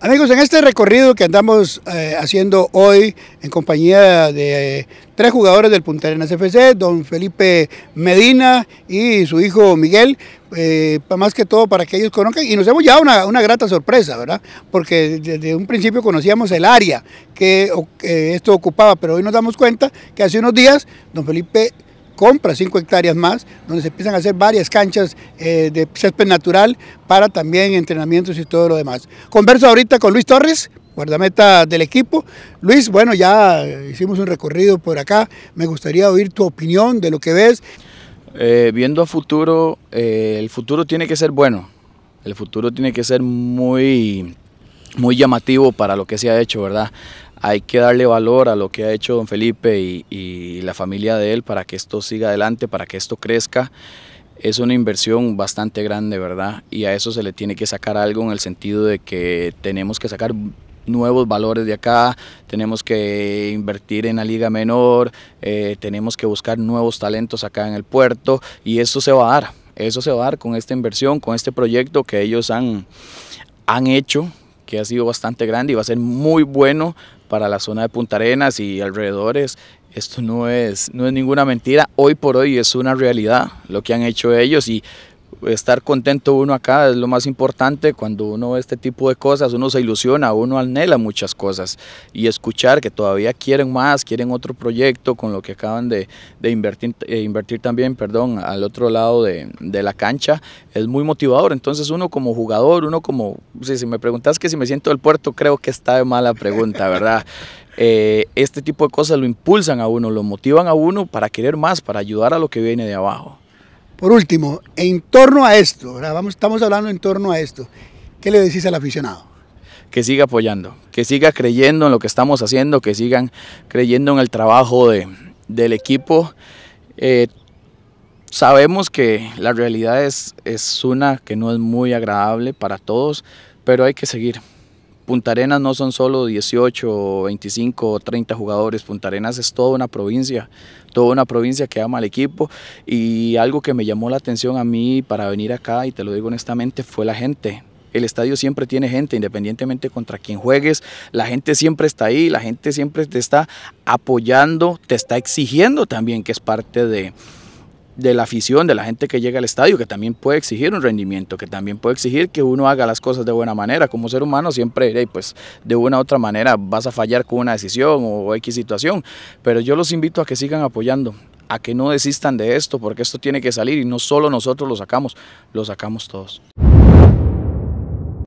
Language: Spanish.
Amigos, en este recorrido que andamos eh, haciendo hoy en compañía de eh, tres jugadores del Punta Arenas FC, don Felipe Medina y su hijo Miguel, eh, más que todo para que ellos conozcan, y nos hemos llevado una, una grata sorpresa, ¿verdad? Porque desde un principio conocíamos el área que esto ocupaba, pero hoy nos damos cuenta que hace unos días don Felipe compra cinco hectáreas más, donde se empiezan a hacer varias canchas eh, de césped natural para también entrenamientos y todo lo demás. Converso ahorita con Luis Torres, guardameta del equipo. Luis, bueno, ya hicimos un recorrido por acá, me gustaría oír tu opinión de lo que ves. Eh, viendo a futuro, eh, el futuro tiene que ser bueno, el futuro tiene que ser muy muy llamativo para lo que se ha hecho, ¿verdad? Hay que darle valor a lo que ha hecho don Felipe y, la familia de él para que esto siga adelante, para que esto crezca es una inversión bastante grande, ¿verdad? Y a eso se le tiene que sacar algo en el sentido de que tenemos que sacar nuevos valores de acá, tenemos que invertir en la liga menor, eh, tenemos que buscar nuevos talentos acá en el puerto y eso se va a dar, eso se va a dar con esta inversión, con este proyecto que ellos han, han hecho que ha sido bastante grande y va a ser muy bueno para la zona de Punta Arenas y alrededores. Esto no es, no es ninguna mentira, hoy por hoy es una realidad lo que han hecho ellos y estar contento uno acá es lo más importante. Cuando uno ve este tipo de cosas, uno se ilusiona, uno anhela muchas cosas. Y escuchar que todavía quieren más, quieren otro proyecto con lo que acaban de, eh, invertir, también perdón, al otro lado de, la cancha, es muy motivador. Entonces uno como jugador, uno como, si, me preguntas que si me siento del puerto, creo que está de mala pregunta, ¿verdad? Eh, este tipo de cosas lo impulsan a uno, lo motivan a uno para querer más, para ayudar a lo que viene de abajo. Por último, en torno a esto, vamos, estamos hablando en torno a esto, ¿qué le decís al aficionado? Que siga apoyando, que siga creyendo en lo que estamos haciendo, que sigan creyendo en el trabajo de, del equipo. Eh, sabemos que la realidad es, es una que no es muy agradable para todos, pero hay que seguir, Punta Arenas no son solo 18, 25, 30 jugadores, Punta Arenas es toda una provincia, toda una provincia que ama al equipo y algo que me llamó la atención a mí para venir acá, y te lo digo honestamente, fue la gente. El estadio siempre tiene gente, independientemente contra quién juegues, la gente siempre está ahí, la gente siempre te está apoyando, te está exigiendo también que es parte de, de la afición, de la gente que llega al estadio, que también puede exigir un rendimiento, que también puede exigir que uno haga las cosas de buena manera. Como ser humano siempre, diré, pues de una u otra manera vas a fallar con una decisión o X situación, pero yo los invito a que sigan apoyando, a que no desistan de esto, porque esto tiene que salir y no solo nosotros lo sacamos, lo sacamos todos.